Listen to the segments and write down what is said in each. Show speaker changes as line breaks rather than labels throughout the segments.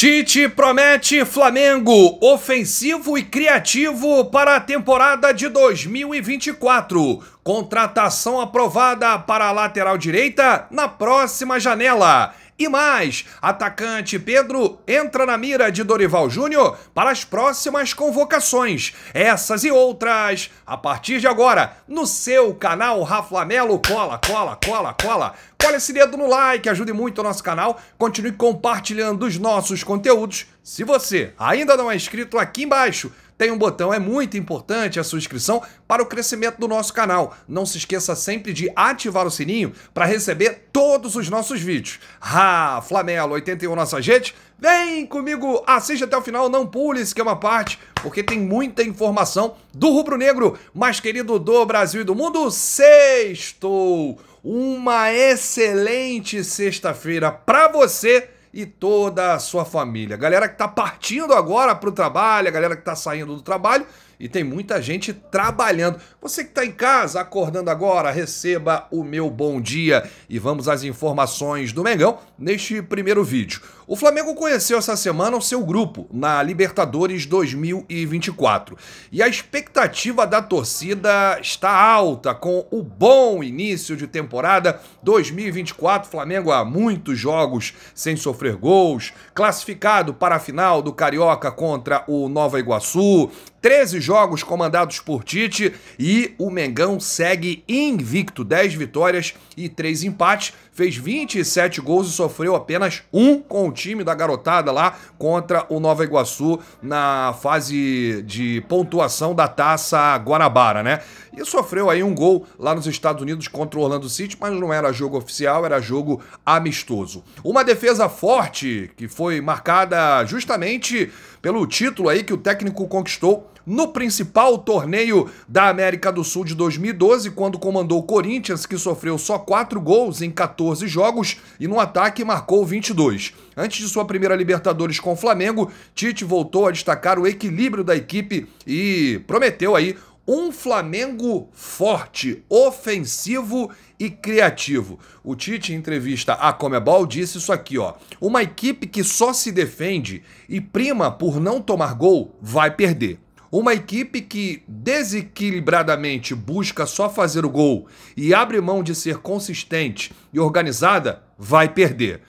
Tite promete Flamengo ofensivo e criativo para a temporada de 2024. Contratação aprovada para a lateral direita na próxima janela. E mais, atacante Pedro entra na mira de Dorival Júnior para as próximas convocações. Essas e outras, a partir de agora, no seu canal Raflamelo. Cola, cola, cola, cola. Cola esse dedo no like, ajude muito o nosso canal. Continue compartilhando os nossos conteúdos. Se você ainda não é inscrito, aqui embaixo tem um botão. É muito importante a sua inscrição para o crescimento do nosso canal. Não se esqueça sempre de ativar o sininho para receber todos os nossos vídeos. Ah, Flamelo 81 Nossa Gente, vem comigo, assiste até o final, não pule esse que é uma parte, porque tem muita informação do rubro-negro mais querido do Brasil e do mundo. Sextou! Uma excelente sexta-feira para você e toda a sua família. Galera que está partindo agora para o trabalho, a galera que está saindo do trabalho e tem muita gente trabalhando. Você que está em casa acordando agora, receba o meu bom dia e vamos às informações do Mengão neste primeiro vídeo. O Flamengo conheceu essa semana o seu grupo na Libertadores 2024 e a expectativa da torcida está alta com o bom início de temporada 2024. Flamengo há muitos jogos sem sofrer gols, classificado para a final do Carioca contra o Nova Iguaçu, 13 jogos comandados por Tite e o Mengão segue invicto, 10 vitórias e 3 empates fez 27 gols e sofreu apenas um com o time da garotada lá contra o Nova Iguaçu na fase de pontuação da Taça Guanabara, né? E sofreu aí um gol lá nos Estados Unidos contra o Orlando City, mas não era jogo oficial, era jogo amistoso. Uma defesa forte que foi marcada justamente pelo título aí que o técnico conquistou no principal torneio da América do Sul de 2012, quando comandou o Corinthians, que sofreu só 4 gols em 14 jogos e no ataque marcou 22. Antes de sua primeira Libertadores com o Flamengo, Tite voltou a destacar o equilíbrio da equipe e prometeu aí um Flamengo forte, ofensivo e criativo. O Tite, em entrevista à Comebol, disse isso aqui, ó. Uma equipe que só se defende e prima por não tomar gol vai perder. Uma equipe que desequilibradamente busca só fazer o gol e abre mão de ser consistente e organizada vai perder.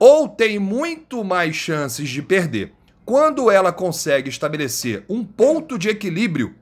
Ou tem muito mais chances de perder quando ela consegue estabelecer um ponto de equilíbrio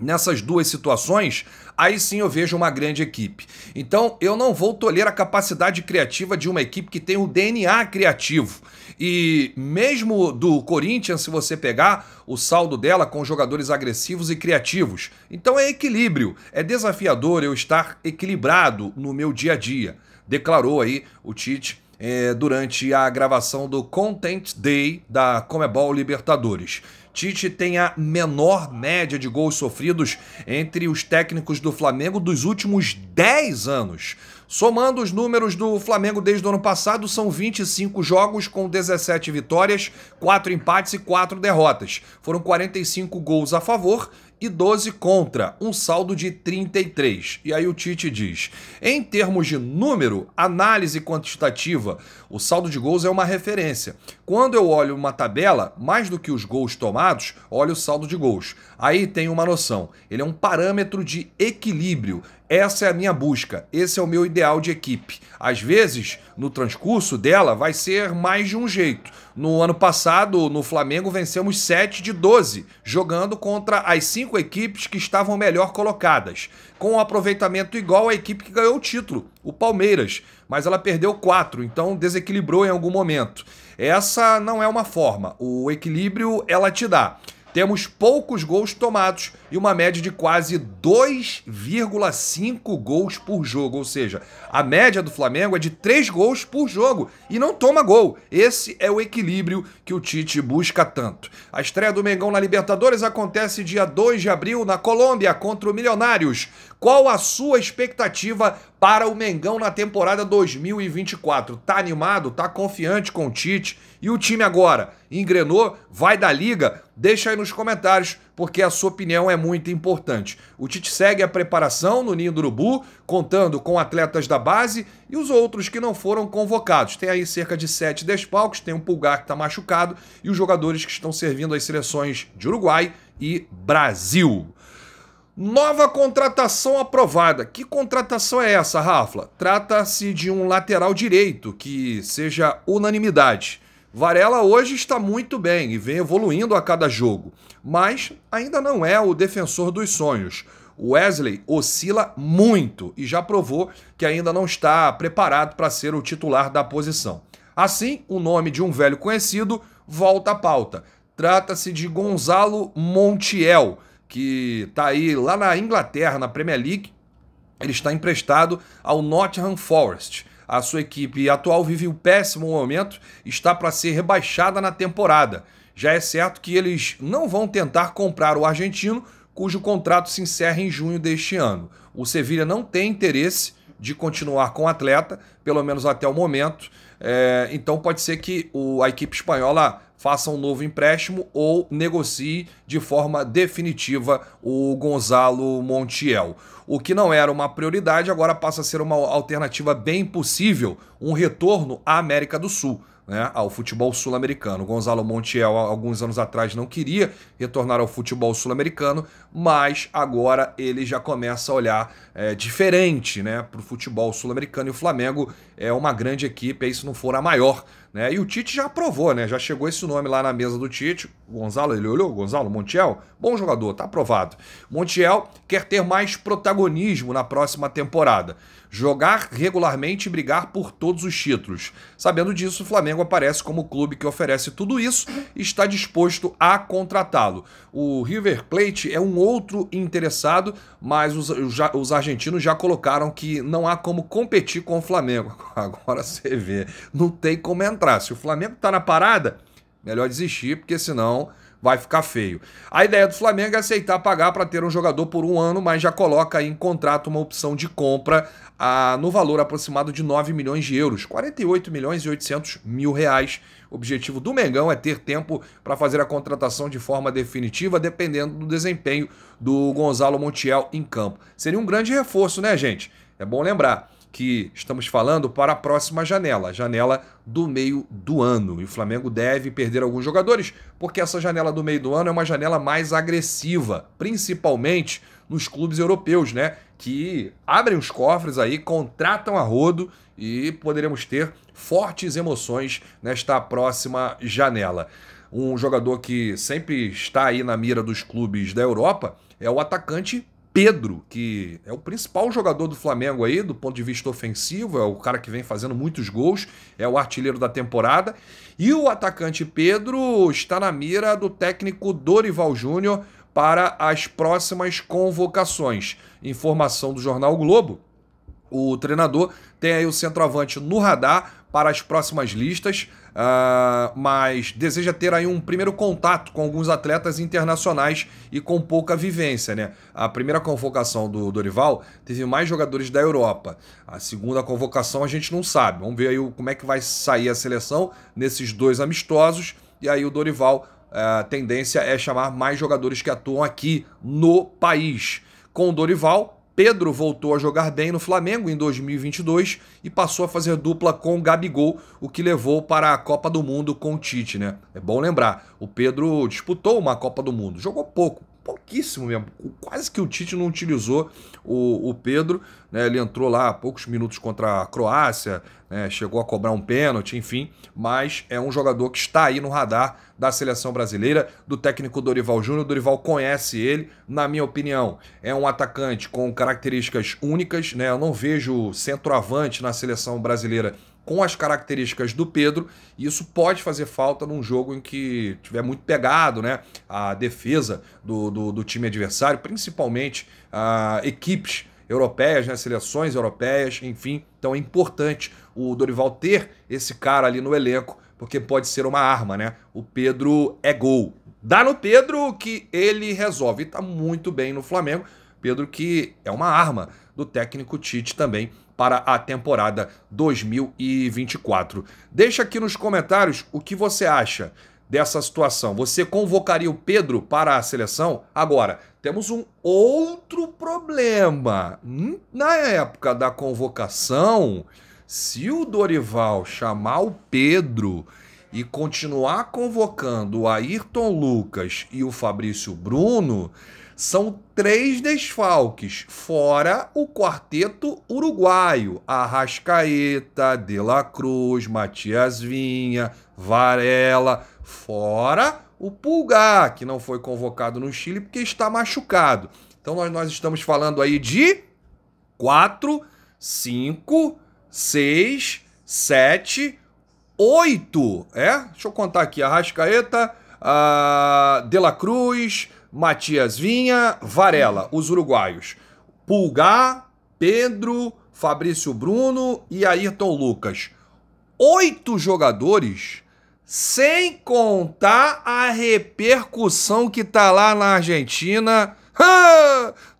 Nessas duas situações, aí sim eu vejo uma grande equipe. Então eu não vou tolher a capacidade criativa de uma equipe que tem o DNA criativo. E mesmo do Corinthians, se você pegar o saldo dela com jogadores agressivos e criativos. Então é equilíbrio. É desafiador eu estar equilibrado no meu dia a dia. Declarou aí o Tite é, durante a gravação do Content Day da Comebol Libertadores. Tite tem a menor média de gols sofridos entre os técnicos do Flamengo dos últimos 10 anos. Somando os números do Flamengo desde o ano passado, são 25 jogos com 17 vitórias, 4 empates e 4 derrotas. Foram 45 gols a favor e 12 contra, um saldo de 33. E aí o Tite diz: em termos de número, análise quantitativa, o saldo de gols é uma referência. Quando eu olho uma tabela, mais do que os gols tomados, olho o saldo de gols. Aí tem uma noção. Ele é um parâmetro de equilíbrio. Essa é a minha busca, esse é o meu ideal de equipe. Às vezes, no transcurso dela, vai ser mais de um jeito. No ano passado, no Flamengo, vencemos 7 de 12, jogando contra as cinco equipes que estavam melhor colocadas, com um aproveitamento igual à equipe que ganhou o título, o Palmeiras, mas ela perdeu 4, então desequilibrou em algum momento. Essa não é uma forma, o equilíbrio ela te dá temos poucos gols tomados e uma média de quase 2,5 gols por jogo. Ou seja, a média do Flamengo é de 3 gols por jogo e não toma gol. Esse é o equilíbrio que o Tite busca tanto. A estreia do Mengão na Libertadores acontece dia 2 de abril na Colômbia contra o Milionários. Qual a sua expectativa para o Mengão na temporada 2024. Tá animado? Tá confiante com o Tite? E o time agora? Engrenou? Vai da liga? Deixa aí nos comentários, porque a sua opinião é muito importante. O Tite segue a preparação no Ninho do Urubu, contando com atletas da base e os outros que não foram convocados. Tem aí cerca de sete desfalques, tem um Pulgar que está machucado e os jogadores que estão servindo às seleções de Uruguai e Brasil. Nova contratação aprovada. Que contratação é essa, Rafa? Trata-se de um lateral direito, que seja unanimidade. Varela hoje está muito bem e vem evoluindo a cada jogo, mas ainda não é o defensor dos sonhos. Wesley oscila muito e já provou que ainda não está preparado para ser o titular da posição. Assim, o nome de um velho conhecido volta à pauta. Trata-se de Gonzalo Montiel, que está aí lá na Inglaterra, na Premier League. Ele está emprestado ao Nottingham Forest. A sua equipe atual vive um péssimo momento, está para ser rebaixada na temporada. Já é certo que eles não vão tentar comprar o argentino, cujo contrato se encerra em junho deste ano. O Sevilha não tem interesse de continuar com o atleta, pelo menos até o momento. É, então pode ser que o, a equipe espanhola faça um novo empréstimo ou negocie de forma definitiva o Gonzalo Montiel. O que não era uma prioridade agora passa a ser uma alternativa bem possível, um retorno à América do Sul né, ao futebol sul-americano. Gonzalo Montiel, alguns anos atrás, não queria retornar ao futebol sul-americano, mas agora ele já começa a olhar é, diferente né, para o futebol sul-americano. E o Flamengo é uma grande equipe, aí se não for a maior. Né? E o Tite já aprovou, né? já chegou esse nome lá na mesa do Tite, Gonzalo, ele olhou, Gonzalo, Montiel, bom jogador, tá aprovado. Montiel quer ter mais protagonismo na próxima temporada. Jogar regularmente e brigar por todos os títulos. Sabendo disso, o Flamengo aparece como o clube que oferece tudo isso e está disposto a contratá-lo. O River Plate é um outro interessado, mas os, os argentinos já colocaram que não há como competir com o Flamengo. Agora você vê, não tem como entrar. Se o Flamengo tá na parada Melhor desistir, porque senão vai ficar feio. A ideia do Flamengo é aceitar pagar para ter um jogador por um ano, mas já coloca em contrato uma opção de compra a, ah, no valor aproximado de 9 milhões de euros, 48 milhões e 800 mil reais. O objetivo do Mengão é ter tempo para fazer a contratação de forma definitiva, dependendo do desempenho do Gonzalo Montiel em campo. Seria um grande reforço, né, gente? É bom lembrar que estamos falando para a próxima janela, a janela do meio do ano. E o Flamengo deve perder alguns jogadores, porque essa janela do meio do ano é uma janela mais agressiva, principalmente nos clubes europeus, né? Que abrem os cofres aí, contratam a rodo e poderemos ter fortes emoções nesta próxima janela. Um jogador que sempre está aí na mira dos clubes da Europa é o atacante Pedro, que é o principal jogador do Flamengo aí, do ponto de vista ofensivo, é o cara que vem fazendo muitos gols, é o artilheiro da temporada. E o atacante Pedro está na mira do técnico Dorival Júnior para as próximas convocações. Informação do jornal Globo. O treinador tem aí o centroavante no radar para as próximas listas, uh, mas deseja ter aí um primeiro contato com alguns atletas internacionais e com pouca vivência, né? A primeira convocação do Dorival teve mais jogadores da Europa. A segunda convocação a gente não sabe. Vamos ver aí como é que vai sair a seleção nesses dois amistosos e aí o Dorival a ah, tendência é chamar mais jogadores que atuam aqui no país. Com o Dorival, Pedro voltou a jogar bem no Flamengo em 2022 e passou a fazer dupla com o Gabigol, o que levou para a Copa do Mundo com o Tite, né? É bom lembrar, o Pedro disputou uma Copa do Mundo, jogou pouco, pouquíssimo mesmo. Quase que o Tite não utilizou o, o Pedro. Né? Ele entrou lá há poucos minutos contra a Croácia, né? chegou a cobrar um pênalti, enfim. Mas é um jogador que está aí no radar da seleção brasileira, do técnico Dorival Júnior. Dorival conhece ele, na minha opinião. É um atacante com características únicas. Né? Eu não vejo centroavante na seleção brasileira com as características do Pedro, e isso pode fazer falta num jogo em que tiver muito pegado, né? A defesa do, do, do time adversário, principalmente a, ah, equipes europeias, né? seleções europeias, enfim. Então é importante o Dorival ter esse cara ali no elenco, porque pode ser uma arma, né? O Pedro é gol. Dá no Pedro que ele resolve. E tá muito bem no Flamengo. Pedro, que é uma arma do técnico Tite também para a temporada 2024. Deixa aqui nos comentários o que você acha dessa situação. Você convocaria o Pedro para a seleção? Agora, temos um outro problema. Hum, na época da convocação, se o Dorival chamar o Pedro e continuar convocando o Ayrton Lucas e o Fabrício Bruno, são três desfalques, fora o quarteto uruguaio: Arrascaeta, De La Cruz, Matias Vinha, Varela, fora o Pulgar, que não foi convocado no Chile porque está machucado. Então nós, nós estamos falando aí de quatro, cinco, seis, sete oito, é? Deixa eu contar aqui, Arrascaeta, a ah, De La Cruz, Matias Vinha, Varela, os uruguaios. Pulgar, Pedro, Fabrício Bruno e Ayrton Lucas. Oito jogadores, sem contar a repercussão que tá lá na Argentina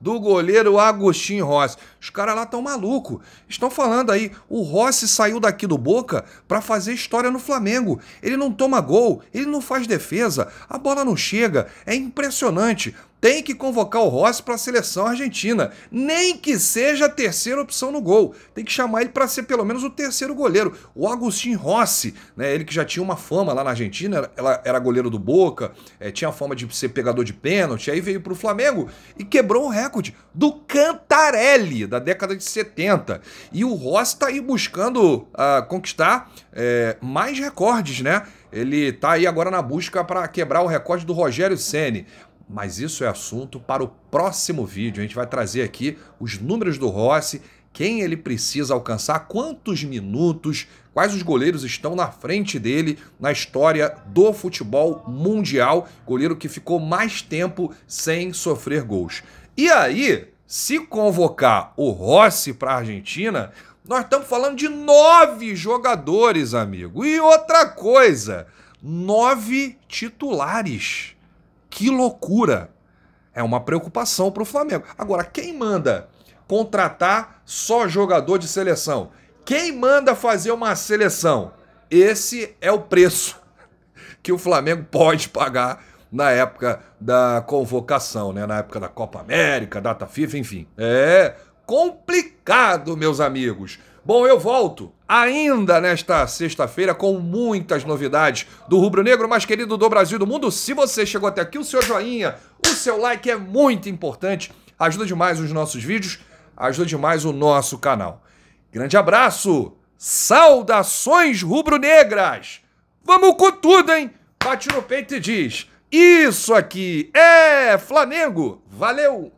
do goleiro Agostinho Rossi. Os caras lá estão maluco. Estão falando aí, o Rossi saiu daqui do Boca para fazer história no Flamengo. Ele não toma gol, ele não faz defesa, a bola não chega. É impressionante tem que convocar o Rossi para a seleção argentina, nem que seja a terceira opção no gol. Tem que chamar ele para ser pelo menos o terceiro goleiro, o Agustin Rossi, né? Ele que já tinha uma fama lá na Argentina, ela era goleiro do Boca, é, tinha a fama de ser pegador de pênalti, aí veio para o Flamengo e quebrou o recorde do Cantarelli da década de 70. E o Rossi está aí buscando uh, conquistar é, mais recordes, né? Ele está aí agora na busca para quebrar o recorde do Rogério Ceni. Mas isso é assunto para o próximo vídeo. A gente vai trazer aqui os números do Rossi, quem ele precisa alcançar, quantos minutos, quais os goleiros estão na frente dele na história do futebol mundial. Goleiro que ficou mais tempo sem sofrer gols. E aí, se convocar o Rossi para a Argentina, nós estamos falando de nove jogadores, amigo. E outra coisa, nove titulares. Que loucura! É uma preocupação para o Flamengo. Agora, quem manda contratar só jogador de seleção? Quem manda fazer uma seleção? Esse é o preço que o Flamengo pode pagar na época da convocação, né? na época da Copa América, data FIFA, enfim. É complicado, meus amigos. Bom, eu volto ainda nesta sexta-feira com muitas novidades do Rubro Negro mais querido do Brasil e do mundo. Se você chegou até aqui, o seu joinha, o seu like é muito importante, ajuda demais os nossos vídeos, ajuda demais o nosso canal. Grande abraço, saudações rubro-negras! Vamos com tudo, hein? Bate no peito e diz: Isso aqui é Flamengo! Valeu!